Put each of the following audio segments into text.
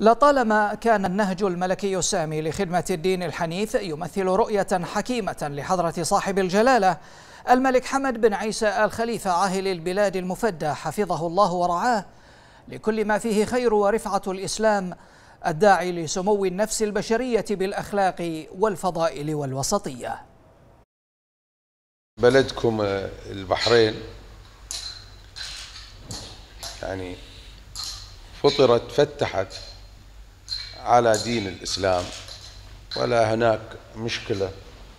لطالما كان النهج الملكي السامي لخدمة الدين الحنيف يمثل رؤية حكيمة لحضرة صاحب الجلالة الملك حمد بن عيسى الخليفة عاهل البلاد المفدى حفظه الله ورعاه لكل ما فيه خير ورفعة الإسلام الداعي لسمو النفس البشرية بالأخلاق والفضائل والوسطية بلدكم آه، البحرين يعني فطرت فتحت على دين الإسلام ولا هناك مشكلة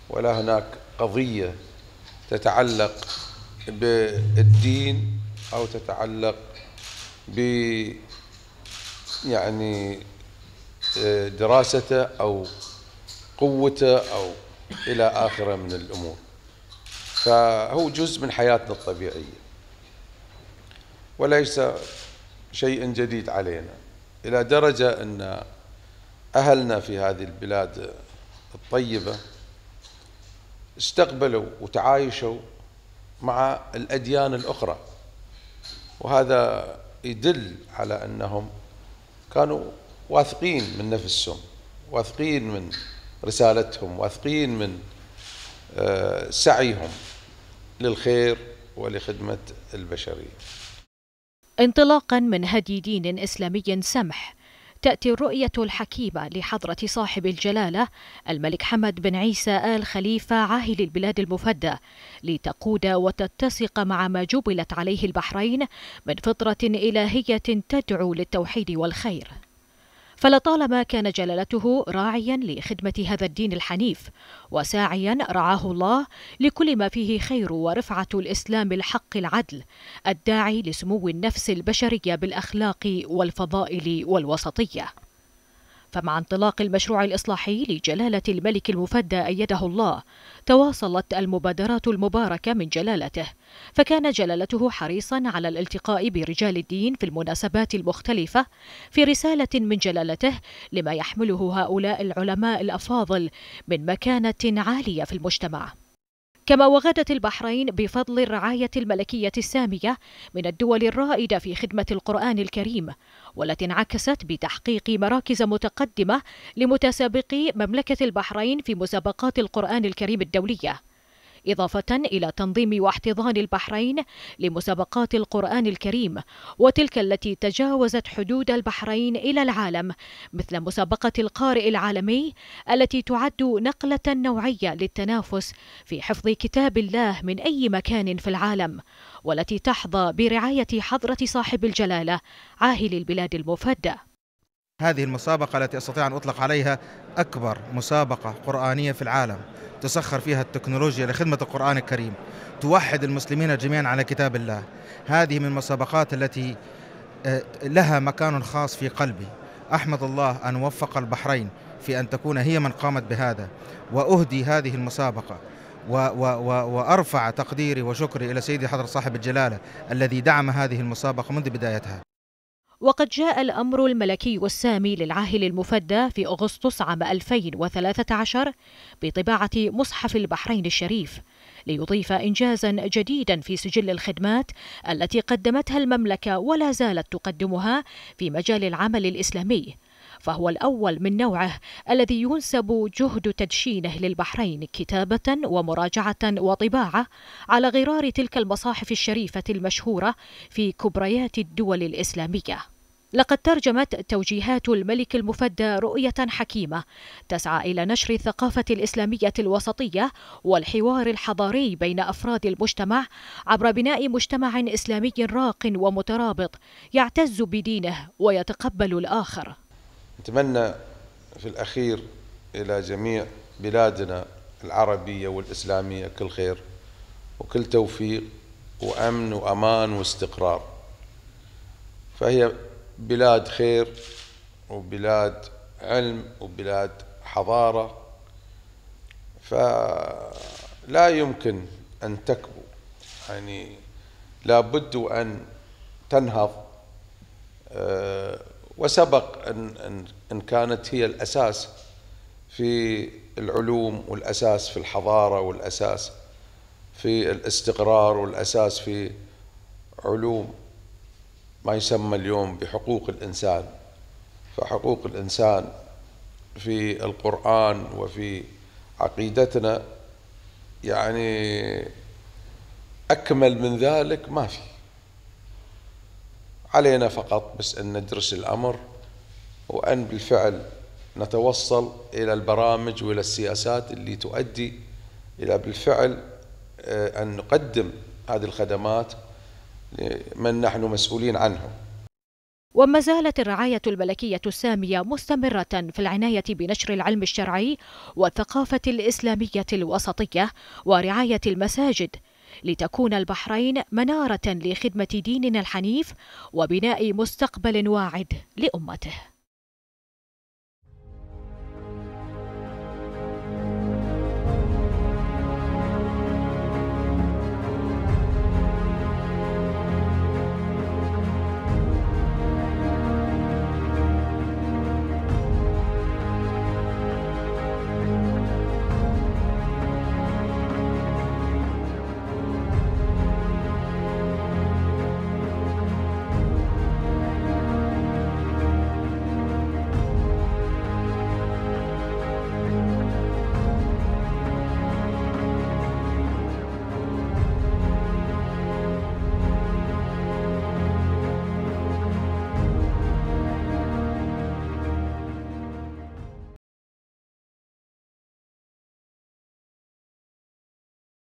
ولا هناك قضية تتعلق بالدين أو تتعلق ب يعني آه، دراسته أو قوته أو إلى آخره من الأمور فهو جزء من حياتنا الطبيعية وليس شيء جديد علينا إلى درجة أن أهلنا في هذه البلاد الطيبة استقبلوا وتعايشوا مع الأديان الأخرى وهذا يدل على أنهم كانوا واثقين من نفسهم واثقين من رسالتهم واثقين من آه، سعيهم للخير ولخدمة البشرية انطلاقا من هدي دين إسلامي سمح تأتي الرؤية الحكيمة لحضرة صاحب الجلالة الملك حمد بن عيسى آل خليفة عاهل البلاد المفدى لتقود وتتسق مع ما جبلت عليه البحرين من فطرة إلهية تدعو للتوحيد والخير فلطالما كان جلالته راعيا لخدمة هذا الدين الحنيف وساعيا رعاه الله لكل ما فيه خير ورفعة الإسلام الحق العدل الداعي لسمو النفس البشرية بالأخلاق والفضائل والوسطية فمع انطلاق المشروع الإصلاحي لجلالة الملك المفدى أيده الله تواصلت المبادرات المباركة من جلالته فكان جلالته حريصا على الالتقاء برجال الدين في المناسبات المختلفة في رسالة من جلالته لما يحمله هؤلاء العلماء الأفاضل من مكانة عالية في المجتمع كما وغدت البحرين بفضل الرعاية الملكية السامية من الدول الرائدة في خدمة القرآن الكريم والتي انعكست بتحقيق مراكز متقدمة لمتسابقي مملكة البحرين في مسابقات القرآن الكريم الدولية إضافة إلى تنظيم واحتضان البحرين لمسابقات القرآن الكريم وتلك التي تجاوزت حدود البحرين إلى العالم مثل مسابقة القارئ العالمي التي تعد نقلة نوعية للتنافس في حفظ كتاب الله من أي مكان في العالم والتي تحظى برعاية حضرة صاحب الجلالة عاهل البلاد المفدى هذه المسابقة التي أستطيع أن أطلق عليها أكبر مسابقة قرآنية في العالم تسخر فيها التكنولوجيا لخدمة القرآن الكريم توحد المسلمين جميعا على كتاب الله هذه من المسابقات التي آه، لها مكان خاص في قلبي أحمد الله أن وفق البحرين في أن تكون هي من قامت بهذا وأهدي هذه المسابقة و و و وأرفع تقديري وشكري إلى سيدي حضرة صاحب الجلالة الذي دعم هذه المسابقة منذ بدايتها وقد جاء الأمر الملكي السامي للعاهل المفدى في أغسطس عام 2013 بطباعة مصحف البحرين الشريف ليضيف إنجازا جديدا في سجل الخدمات التي قدمتها المملكة ولا زالت تقدمها في مجال العمل الإسلامي فهو الأول من نوعه الذي ينسب جهد تدشينه للبحرين كتابة ومراجعة وطباعة على غرار تلك المصاحف الشريفة المشهورة في كبريات الدول الإسلامية لقد ترجمت توجيهات الملك المفدى رؤية حكيمة تسعى إلى نشر الثقافة الإسلامية الوسطية والحوار الحضاري بين أفراد المجتمع عبر بناء مجتمع إسلامي راق ومترابط يعتز بدينه ويتقبل الآخر نتمنى في الأخير إلى جميع بلادنا العربية والإسلامية كل خير وكل توفيق وأمن وأمان واستقرار فهي بلاد خير وبلاد علم وبلاد حضارة فلا يمكن أن تكبو يعني لابد أن تنهض آه، وسبق أن, أن كانت هي الأساس في العلوم والأساس في الحضارة والأساس في الاستقرار والأساس في علوم ما يسمى اليوم بحقوق الإنسان فحقوق الإنسان في القرآن وفي عقيدتنا يعني أكمل من ذلك ما في علينا فقط بس أن ندرس الأمر وأن بالفعل نتوصل إلى البرامج وإلى السياسات اللي تؤدي إلى بالفعل آه، أن نقدم هذه الخدمات لمن نحن مسؤولين عنه وما زالت الرعاية الملكية السامية مستمرة في العناية بنشر العلم الشرعي والثقافة الإسلامية الوسطية ورعاية المساجد لتكون البحرين منارة لخدمة ديننا الحنيف وبناء مستقبل واعد لأمته